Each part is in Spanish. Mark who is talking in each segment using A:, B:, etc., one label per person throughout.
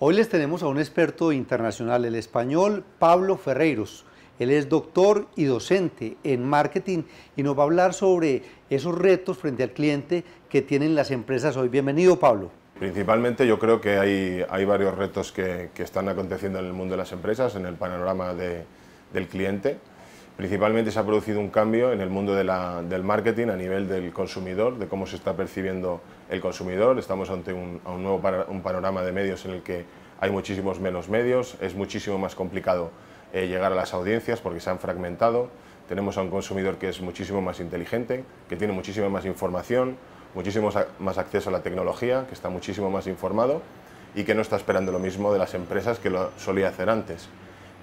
A: Hoy les tenemos a un experto internacional, el español Pablo Ferreiros. Él es doctor y docente en marketing y nos va a hablar sobre esos retos frente al cliente que tienen las empresas hoy. Bienvenido, Pablo.
B: Principalmente yo creo que hay, varios retos que, están aconteciendo en el mundo de las empresas, en el panorama del cliente Principalmente se ha producido un cambio en el mundo del marketing a nivel del consumidor, de cómo se está percibiendo el consumidor. Estamos ante un, nuevo panorama de medios en el que hay muchísimos menos medios, es muchísimo más complicado eh, llegar a las audiencias porque se han fragmentado. Tenemos a un consumidor que es muchísimo más inteligente, que tiene muchísima más información, muchísimo más acceso a la tecnología, que está muchísimo más informado y que no está esperando lo mismo de las empresas que lo solía hacer antes.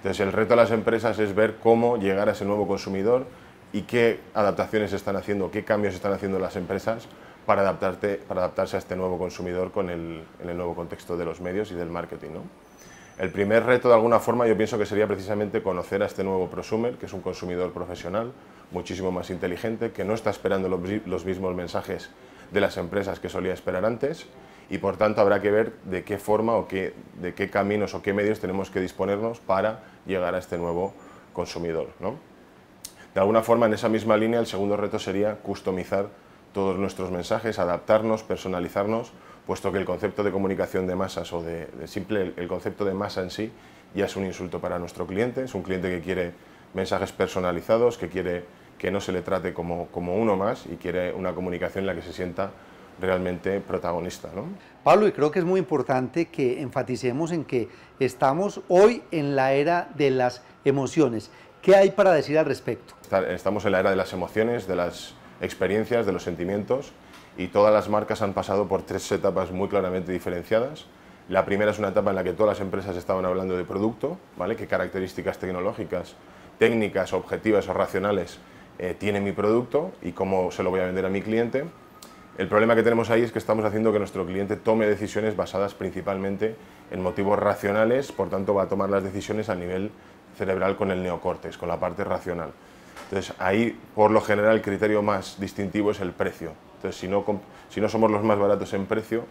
B: Entonces, el reto de las empresas es ver cómo llegar a ese nuevo consumidor y qué adaptaciones están haciendo, qué cambios están haciendo las empresas para, para adaptarse a este nuevo consumidor con el, en el nuevo contexto de los medios y del marketing. El primer reto, de alguna forma, yo pienso que sería precisamente conocer a este nuevo prosumer, que es un consumidor profesional, muchísimo más inteligente, que no está esperando los mismos mensajes de las empresas que solía esperar antes y por tanto habrá que ver de qué forma o qué, de qué caminos o qué medios tenemos que disponernos para llegar a este nuevo consumidor. De alguna forma, en esa misma línea, el segundo reto sería customizar todos nuestros mensajes, adaptarnos, personalizarnos, puesto que el concepto de comunicación de masas o de, simple, el concepto de masa en sí ya es un insulto para nuestro cliente, es un cliente que quiere mensajes personalizados, que quiere que no se le trate como uno más y quiere una comunicación en la que se sienta realmente protagonista.
A: Pablo, y creo que es muy importante que enfaticemos en que estamos hoy en la era de las emociones. ¿Qué hay para decir al respecto?
B: Estamos en la era de las emociones, de las experiencias, de los sentimientos, y todas las marcas han pasado por tres etapas muy claramente diferenciadas. La primera es una etapa en la que todas las empresas estaban hablando de producto, ¿vale? ¿Qué características tecnológicas, técnicas, objetivas o racionales eh, tiene mi producto y cómo se lo voy a vender a mi cliente? El problema que tenemos ahí es que estamos haciendo que nuestro cliente tome decisiones basadas principalmente en motivos racionales, por tanto va a tomar las decisiones a nivel cerebral con el neocórtex, con la parte racional. Entonces ahí, por lo general, el criterio más distintivo es el precio. Entonces si no, somos los más baratos en precio,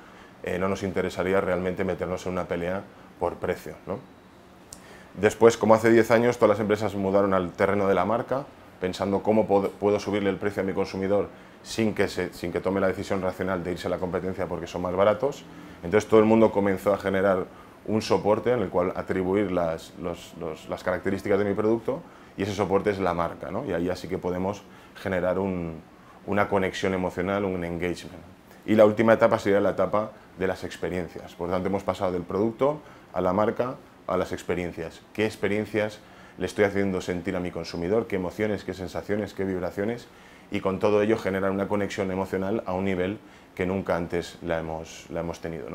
B: eh, no nos interesaría realmente meternos en una pelea por precio. Después, como hace 10 años, todas las empresas mudaron al terreno de la marca, pensando cómo puedo subirle el precio a mi consumidor sin que, sin que tome la decisión racional de irse a la competencia porque son más baratos. Entonces todo el mundo comenzó a generar un soporte en el cual atribuir las, características de mi producto y ese soporte es la marca. Y ahí así que podemos generar una conexión emocional, un engagement. Y la última etapa sería la etapa de las experiencias. Por lo tanto, hemos pasado del producto a la marca a las experiencias. ¿Qué experiencias le estoy haciendo sentir a mi consumidor, qué emociones, qué sensaciones, qué vibraciones, y con todo ello generar una conexión emocional a un nivel que nunca antes la hemos, la hemos tenido.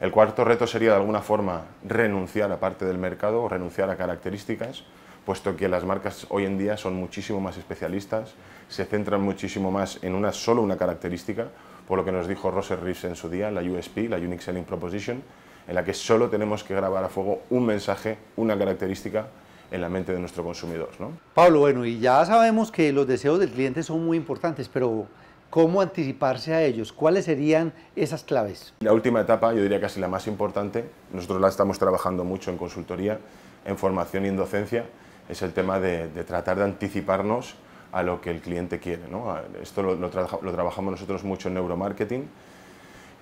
B: El cuarto reto sería de alguna forma renunciar a parte del mercado o renunciar a características, puesto que las marcas hoy en día son muchísimo más especialistas, se centran muchísimo más en una solo una característica, por lo que nos dijo Roser Reeves en su día, la USP, la Unique Selling Proposition, en la que solo tenemos que grabar a fuego un mensaje, una característica en la mente de nuestro consumidor. ¿no?
A: Pablo, bueno, y ya sabemos que los deseos del cliente son muy importantes, pero ¿cómo anticiparse a ellos? ¿Cuáles serían esas claves? La última etapa, yo diría casi la más importante,
B: nosotros la estamos trabajando mucho en consultoría, en formación y en docencia, es el tema de, tratar de anticiparnos a lo que el cliente quiere. ¿no? Esto lo, trabajamos nosotros mucho en neuromarketing,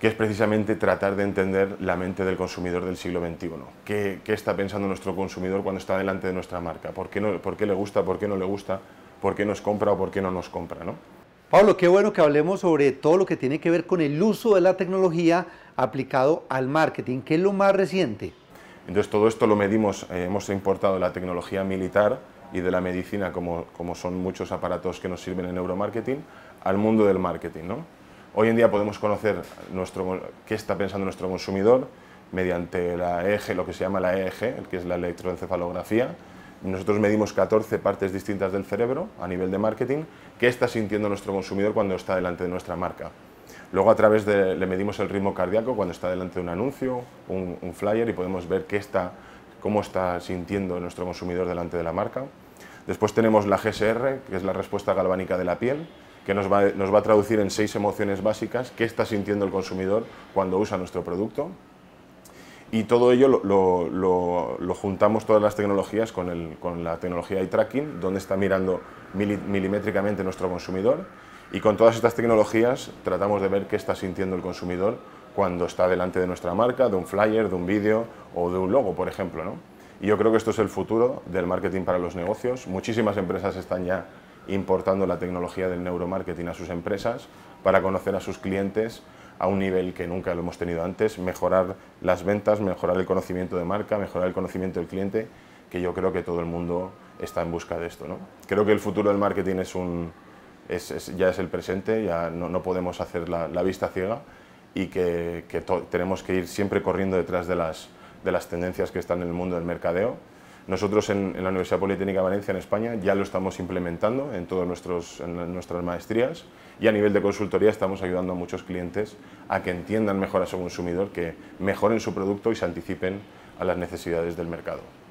B: que es precisamente tratar de entender la mente del consumidor del siglo XXI. ¿Qué, está pensando nuestro consumidor cuando está delante de nuestra marca? ¿Por qué, le gusta,
A: por qué no le gusta, por qué nos compra o por qué no nos compra? ¿no? Pablo, qué bueno que hablemos sobre todo lo que tiene que ver con el uso de la tecnología aplicado al marketing, que es lo más reciente. Entonces todo esto lo medimos, eh, hemos importado la tecnología militar y de la
B: medicina, como, como son muchos aparatos que nos sirven en neuromarketing, al mundo del marketing. ¿no? Hoy en día podemos conocer qué está pensando nuestro consumidor mediante la EEG, lo que se llama la EEG, que es la electroencefalografía. Nosotros medimos 14 partes distintas del cerebro a nivel de marketing, qué está sintiendo nuestro consumidor cuando está delante de nuestra marca. Luego a través de, le medimos el ritmo cardíaco cuando está delante de un anuncio, un, flyer y podemos ver qué está, cómo está sintiendo nuestro consumidor delante de la marca. Después tenemos la GSR, que es la respuesta galvánica de la piel, que nos va, a traducir en seis emociones básicas, qué está sintiendo el consumidor cuando usa nuestro producto, y todo ello lo, juntamos todas las tecnologías con, la tecnología de tracking, donde está mirando milimétricamente nuestro consumidor. Y con todas estas tecnologías tratamos de ver qué está sintiendo el consumidor cuando está delante de nuestra marca, de un flyer, de un vídeo o de un logo, por ejemplo. Y yo creo que esto es el futuro del marketing para los negocios. Muchísimas empresas están ya importando la tecnología del neuromarketing a sus empresas para conocer a sus clientes a un nivel que nunca lo hemos tenido antes, mejorar las ventas, mejorar el conocimiento de marca, mejorar el conocimiento del cliente, que yo creo que todo el mundo está en busca de esto. ¿no? Creo que el futuro del marketing es un, ya es el presente, ya no, podemos hacer la, vista ciega y que, que tenemos que ir siempre corriendo detrás de las, de las tendencias que están en el mundo del mercadeo nosotros en, la Universidad Politécnica de Valencia, en España, ya lo estamos implementando en todas nuestras maestrías y a nivel de consultoría estamos ayudando a muchos clientes a que entiendan mejor a su consumidor, que mejoren su producto y se anticipen a las necesidades del mercado.